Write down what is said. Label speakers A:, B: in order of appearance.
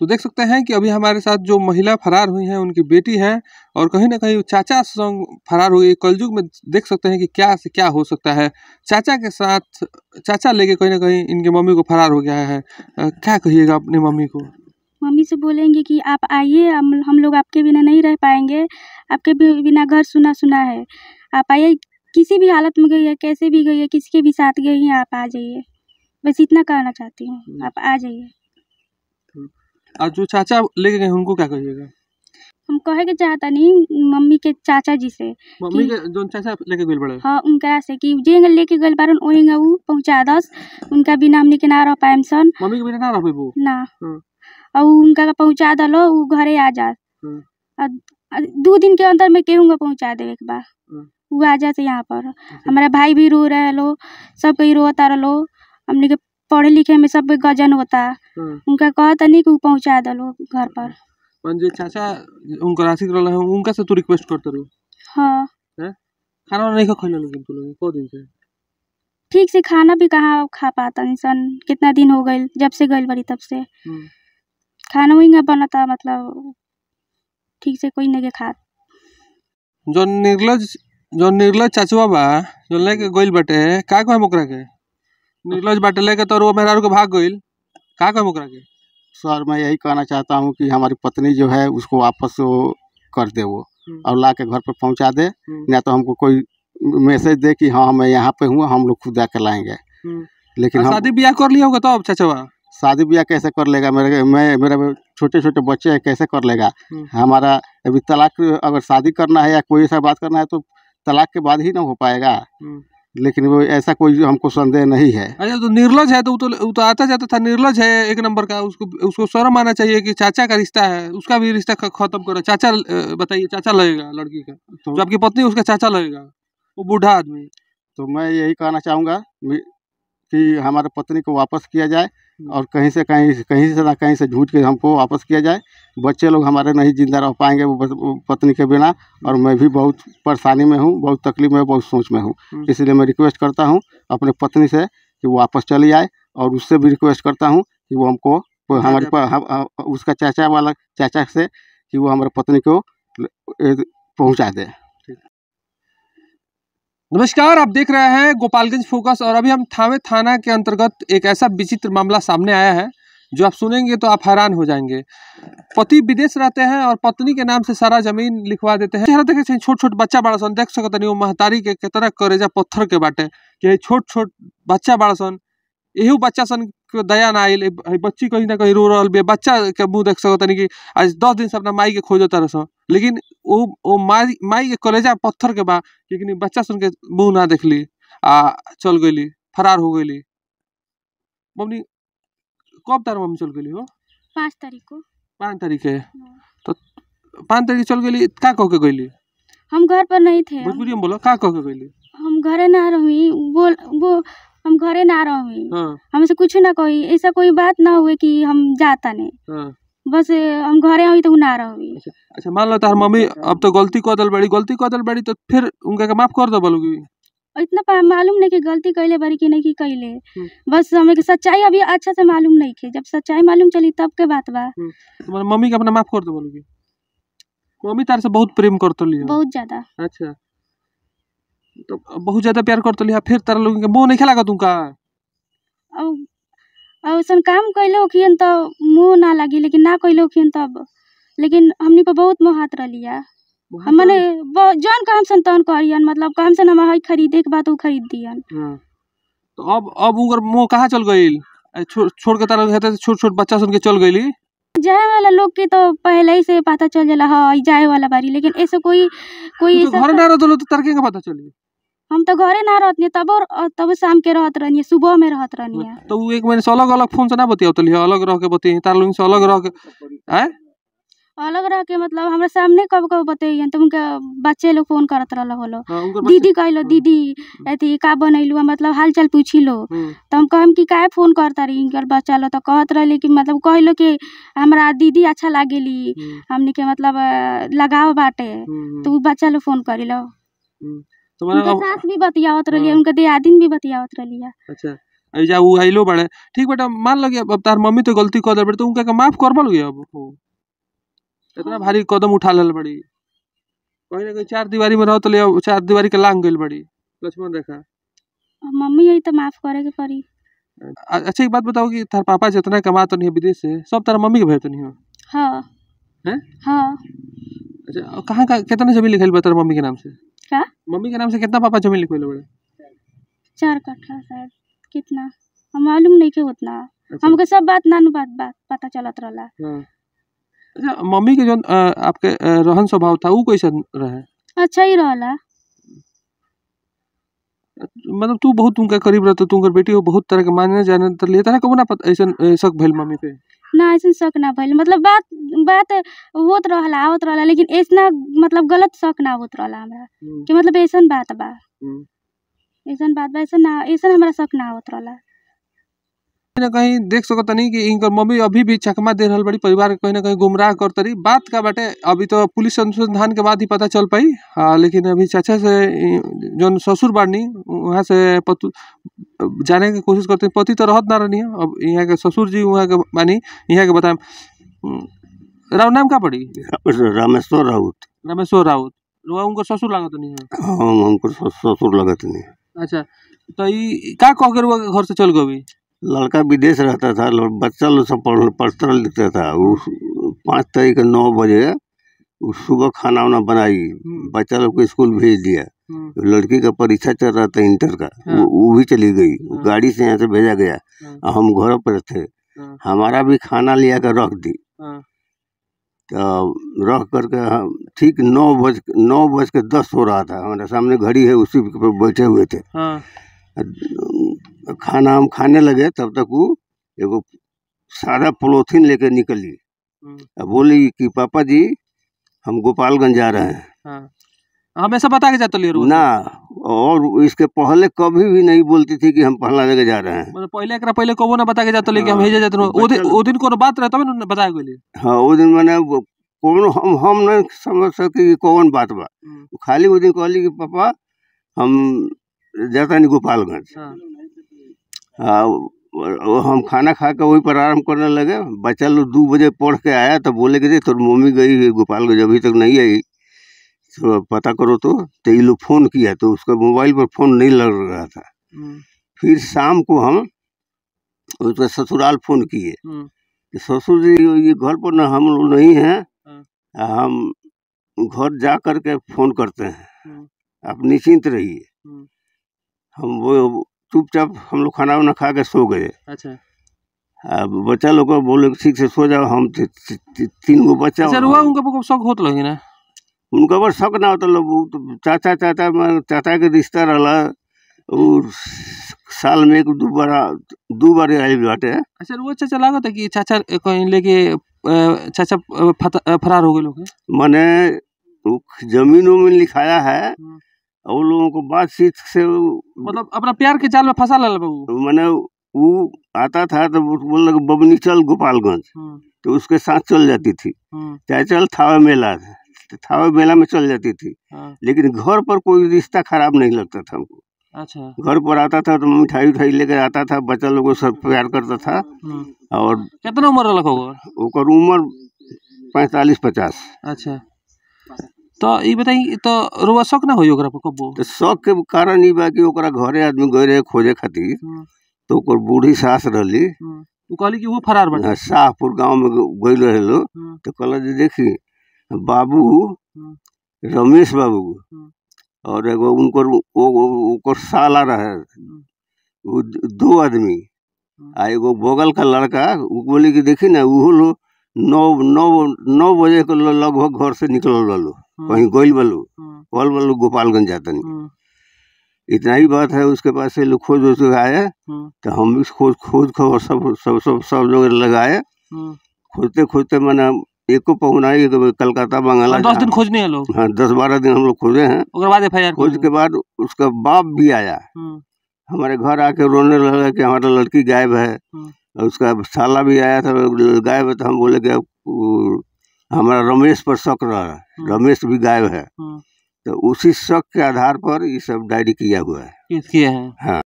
A: तो देख सकते हैं कि अभी हमारे साथ जो महिला फरार हुई हैं उनकी बेटी हैं और कहीं ना कहीं चाचा संग फरार हुई कलयुग में देख सकते हैं कि क्या से क्या हो सकता है चाचा के साथ चाचा लेके कहीं ना कहीं इनके मम्मी को फरार हो गया है आ, क्या कहिएगा अपनी मम्मी को
B: मम्मी से बोलेंगे कि आप आइए हम लोग आपके बिना नहीं रह पाएंगे आपके बिना घर सुना सुना है आप आइए किसी भी हालत में गई है कैसे भी गई है किसके भी साथ गई हैं आप आ जाइए बस इतना कहना चाहती हूँ आप आ जाइए
A: और जो चाचा लेके गए उनको क्या कहिएगा
B: हम कहे के चाहता नहीं मम्मी के चाचा जी से मम्मी के
A: जो चाचा लेके गए बड़े
B: हां उनका से कि जे लेके गए बारन ओहेंगा ऊ पहुंचा दस उनका बिना हमने के ना रह पाएम सन मम्मी के बिना ना रहबो ना हाँ। और उनका पहुंचा दलो ऊ घरे आ जा हाँ। दो दिन के अंदर में केहूँगा पहुंचा देवे के बा वो हाँ। आ जाते यहाँ पर अच्छा। हमारा भाई भी रो रहे लो सब कहीं रोता तारा लो हमने के पढ़े लिखे में सब गजन होता हाँ। उनका कहता नहीं कि पहुँचा दलो घर पर
A: चाचा उनका है उनका से तू रिक्वेस्ट करते रहो हाँ। खाना नहीं खा तू लोग दिन से
B: ठीक से खाना भी कहाँ खा पाता इंसान कितना दिन हो गए जब से गई बड़ी तब से हाँ। खाना वही बनाता मतलब ठीक से कोई नहीं खा
A: जो निर्लज जो निर्लज चाचुआ बा जो लेके गइल बटे का कहे ओकरा के नीलज बाटे लेके तो वो मेहरारू के भाग गई का कम ओकरा के
C: सर मैं यही कहना चाहता हूँ कि हमारी पत्नी जो है उसको वापस कर दे वो हम्म। और ला के घर पर पहुँचा दे या हम्म। तो हमको कोई मैसेज दे कि हाँ मैं यहाँ पे हूँ हम लोग खुद जाकर लाएंगे हम्म। लेकिन शादी
A: ब्याह कर लिया होगा तो अब चाचा
C: शादी ब्याह कैसे कर लेगा मेरे मैं मेरे छोटे छोटे बच्चे हैं कैसे कर लेगा हमारा अभी तलाक अगर शादी करना है या कोई ऐसा बात करना है तो तलाक के बाद ही ना हो पाएगा लेकिन वो ऐसा कोई हमको संदेह नहीं है
A: अच्छा तो निर्लज है तो वो तो वो तो आता जाता था निर्लज है एक नंबर का उसको उसको शर्म आना चाहिए कि चाचा का रिश्ता है उसका भी रिश्ता खत्म करो चाचा बताइए चाचा लगेगा लड़की का तो,
C: आपकी पत्नी उसका चाचा लगेगा वो बूढ़ा आदमी तो मैं यही कहना चाहूँगा कि हमारे पत्नी को वापस किया जाए हम्म। और कहीं से कहीं कहीं से ना कहीं से झूठ के हमको वापस किया जाए बच्चे लोग हमारे नहीं जिंदा रह पाएंगे वो पत्नी के बिना और मैं भी बहुत परेशानी में हूँ बहुत तकलीफ में बहुत सोच में हूँ हम्म। इसलिए मैं रिक्वेस्ट करता हूँ अपने पत्नी से कि वो वापस चली आए और उससे भी रिक्वेस्ट करता हूँ कि वो हमको हमारे हम, उसका चाचा वाला चाचा से कि वो हमारे पत्नी को पहुँचा दे नमस्कार आप देख रहे हैं गोपालगंज फोकस और अभी हम
A: थावे थाना के अंतर्गत एक ऐसा विचित्र मामला सामने आया है जो आप सुनेंगे तो आप हैरान हो जाएंगे पति विदेश रहते हैं और पत्नी के नाम से सारा जमीन लिखवा देते हैं देखे छोट छोट बच्चा बड़ा सन देख सकते वो महतारी के, कितना तरह करेजा पत्थर के बाटे कि छोट छोट बच्चा बड़ा सन यही बच्चा सन के दया ना आयल बच्ची कहीं ना कहीं रो रहा बे बच्चा के मुँह देख सको तनी कि आज दस दिन से अपना माई के खोज तरह सो लेकिन वो वो माई माई के कलेजा पत्थर के बा लेकिन बच्चा सन के मुँह ना देखली आ चल गई फरार हो गई मम्मी कब तार मम्मी चल गई हो
B: पाँच तारीख को पाँच
A: तारीख हाँ। तो पाँच तारीख चल गई क्या कह के गई
B: हम घर पर नहीं थे
A: बोलो क्या कह के गई
B: हम घरे ना रही बोल वो हम घरे ना रही हाँ। हमसे कुछ ना कही ऐसा कोई बात ना हुए कि हम जाता नहीं हाँ। बस हम घरे आई तो ना रही अच्छा,
A: अच्छा, मान लो तार मम्मी हाँ। अब तो गलती कर दल बड़ी गलती कर दल बड़ी तो फिर उनका माफ कर दो बोलोगी
B: इतना मालूम नहीं कि गलती कैले बड़ी कि नहीं कि कैले हाँ। बस हमें सच्चाई अभी अच्छा से मालूम नहीं है जब सच्चाई मालूम चली तब के बात बा हाँ।
A: तो मतलब मम्मी के अपना माफ कर दो बोलोगी मम्मी तार से बहुत प्रेम करते बहुत ज्यादा अच्छा तो बहुत ज़्यादा प्यार कर तली फिर तारा लोग के मुँह नहीं खेला तुमका
B: ऐसा काम कैले होखियन तो मुँह ना लगी लेकिन ना कैले होखियन तब लेकिन हमनी पर बहुत मोह हाथ रलिया मैंने जौन काम सन तन करियन मतलब काम सन हम हई खरीदे के बाद वो खरीद दियन
A: हाँ। तो अब अब उनकर मो कहाँ चल गई छो, छोड़ के तारा छोट छोट छोड़ बच्चा सुन के चल गई
B: जाए वाला लोग के तो पहले ही से पता चल जाला हाँ जाए वाला बारी लेकिन ऐसे कोई कोई तो घर ना
A: रहो तो तो तरके का पता चल गया
B: हम तो घरे ना रहत नहीं तब तब शाम के रहत रहनी सुबह में रहत रहनी
A: तो एक महीने से अलग अलग फोन से ना बतिया अलग रह के बतिया तार से अलग रह के आए
B: अलग रह के मतलब हमारे सामने कब कब बतैयन तो उनका बच्चे लोग फोन करत रहल होलो हाँ, दीदी कहलो हाँ। दीदी अथी का बनैलू मतलब हालचाल पूछी लो हाँ। तो हम कहम कि काहे फोन करता रही इनकर बच्चा लो तो कहत रहली कि मतलब कहलो कि हमारा दीदी अच्छा लगे हमनी के मतलब लगाव बाटे तो बच्चा लोग फोन करिलो
A: हाँ। अच्छा, ठीक बेटा मान लगे अब तार मम्मी तो गलती कर दे तो माफ कर इतना भारी हाँ। कदम उठा ले बड़ी कहीं ना कहीं चार दीवारी में रहो तो ले चार दीवारी के लांग गई बड़ी लक्ष्मण रेखा
B: मम्मी यही तो माफ करे के पड़ी
A: अच्छा एक बात बताओ कि तार पापा जितना कमा तो नहीं विदेश से सब तार मम्मी के भेज तो नहीं हो हाँ हैं हाँ अच्छा कहाँ का कितना जमीन लिखल बा मम्मी के नाम से क्या हाँ? मम्मी के नाम से कितना पापा जमीन लिखवाले बड़े
B: चार कट्ठा शायद कितना हम मालूम नहीं के उतना अच्छा। हमको सब बात नानू बात बात पता चलत रहला हाँ।
A: अच्छा मम्मी के जो आपके रहन स्वभाव था वो कैसा रहे
B: अच्छा ही रहला
A: मतलब तू बहुत उनका करीब रहते तू उनकर बेटी हो बहुत तरह के माने जाने तर लिए तरह कबो ना पता ऐसन शक भेल मम्मी पे
B: ना ऐसन शक ना भेल मतलब बात बात होत रहला आवत रहला लेकिन ऐसना मतलब गलत शक ना होत रहला हमरा हम्म। कि मतलब ऐसन बात बा हम्म। ऐसन बात बा ऐसन ना ऐसन हमरा शक ना होत रहला
A: कहीं ना कहीं देख सको नहीं कि इनकर मम्मी अभी भी चकमा दे रहा बड़ी परिवार के कहीं ना कहीं गुमराह कर तरी बात का बटे अभी तो पुलिस अनुसंधान के बाद ही पता चल पाई आ, लेकिन अभी चाचा से जो ससुर बाड़नी वहाँ से पतु जाने की कोशिश करते पति तो रहत ना रहनी अब यहाँ के ससुर जी वहाँ के मानी यहाँ के बताए राव नाम का पड़ी
D: रामेश्वर राउत
A: रामेश्वर राउत वह उनको ससुर लागत नहीं है
D: हाँ? हाँ उनको ससुर लागत नहीं
A: अच्छा तो ये क्या कह के घर से चल गई
D: लड़का विदेश रहता था बच्चा लोग सब पढ़ पढ़ता लिखता था उस पाँच तारीख नौ बजे उस सुबह खाना वाना बनाई हम्म। बच्चा लोग को स्कूल भेज दिया हम्म। तो लड़की का परीक्षा चल रहा था इंटर का वो, हाँ। वो भी चली गई हाँ। गाड़ी से यहाँ से भेजा गया हाँ। हम घर पर थे हमारा भी खाना लिया कर रख दी तो रख करके हम ठीक नौ बज नौ बज के दस हो रहा था हमारे सामने घड़ी है उसी पर बैठे हुए थे तो खाना हम खाने लगे तब तक वो एगो सादा पोलोथिन लेकर निकली हम्म। अब बोली कि पापा जी हम गोपालगंज जा रहे हैं हाँ। हमेशा बता के जाते तो ना और इसके पहले कभी भी नहीं बोलती थी कि हम पहला जगह जा रहे हैं
A: मतलब पहले एक पहले कबो ना बता के जाते लेकिन हम भेजे हाँ। जाते तो ओ दिन ओ दिन कोनो बात रहता ना बताया गेली
D: हां ओ दिन माने कोनो हम हम नहीं समझ सके कि कौन बात बा हम्म। खाली ओ दिन कहली कि पापा हम जाता नहीं गोपालगंज हाँ। वो हम खाना खा कर वहीं पर आराम करने लगे बच्चा लोग दो बजे पढ़ के आया तो बोले कि तो मम्मी गई है गोपालगंज अभी तक नहीं आई तो पता करो तो, तो ये लोग फ़ोन किया तो उसका मोबाइल पर फ़ोन नहीं लग रहा था हम्म। फिर शाम को हम उसका ससुराल फ़ोन किए हम्म। कि ससुर जी ये घर पर ना हम लोग नहीं हैं हाँ। हम घर जा कर के फ़ोन करते हैं हम्म। आप निश्चिंत रहिए हम वो चुपचाप हम लोग खाना वाना खा के सो गए अच्छा अब बच्चा लोग बोले ठीक से सो जाओ हम तीन गो बच्चा हुआ अच्छा, उनका शौक होत लगे ना उनका बड़ शौक ना होता लोग तो चाचा में चाचा के रिश्ता रहा साल में एक दो बार दो बार आयल बाटे
A: अच्छा वो चाचा लागत है कि चाचा कहीं लेके
D: चाचा फरार हो गए लोग मैंने जमीनों में लिखाया है हम्म। और लोगों को बातचीत से मतलब अपना प्यार के जाल में फंसा ला मैंने वो आता था तो बोल लगे बबनी चल गोपालगंज हम्म। तो उसके साथ चल जाती थी हम्म। चाहे चल थावा मेला था थावा मेला में चल जाती थी हाँ। लेकिन घर पर कोई रिश्ता खराब नहीं लगता था हमको अच्छा घर पर आता था तो मिठाई उठाई लेकर आता था बच्चा लोगों से प्यार करता था हम्म। और कितना उम्र उम्र पैंतालीस पचास अच्छा तो ये बताइए तो रुआ शौक ना हो ओकरा तो शौक के कारण ये बा कि ओकरा घरे आदमी गए रहे खोजे खातिर हम्म। तो बूढ़ी सास रही
A: हम्म। कि वो
D: फरार बने शाहपुर गांव में गई रहे लो हम्म। तो कहला देखी बाबू रमेश बाबू और एगो उनकर ओकर साला रहे दो आदमी आ एगो बगल का लड़का उ बोली कि देखी ना उहो लो नौ नौ नौ बजे के लगभग घर से निकल रहा वहीं हाँ। गोयल बल्लू हाँ। गोल बल्लू गोपालगंज जाता नहीं हाँ। इतना ही बात है उसके पास से लोग खोज वोज आए तो हम भी खोज खोज खबर सब सब सब सब लोग लगाए खोजते खोजते मैंने एक को पहुना एक कलकत्ता बंगाला दस दिन खोजने हैं लोग हाँ दस बारह दिन हम लोग खोजे हैं बाद खोज के बाद उसका बाप भी आया हमारे घर आके रोने लगा कि हमारा लड़की गायब है उसका साला भी आया था गायब है तो हम बोले कि हमारा रमेश पर शक रहा हम्म। रमेश भी गायब है हम्म। तो उसी शक के आधार पर ये सब डायरी किया हुआ
A: है किया है
D: हाँ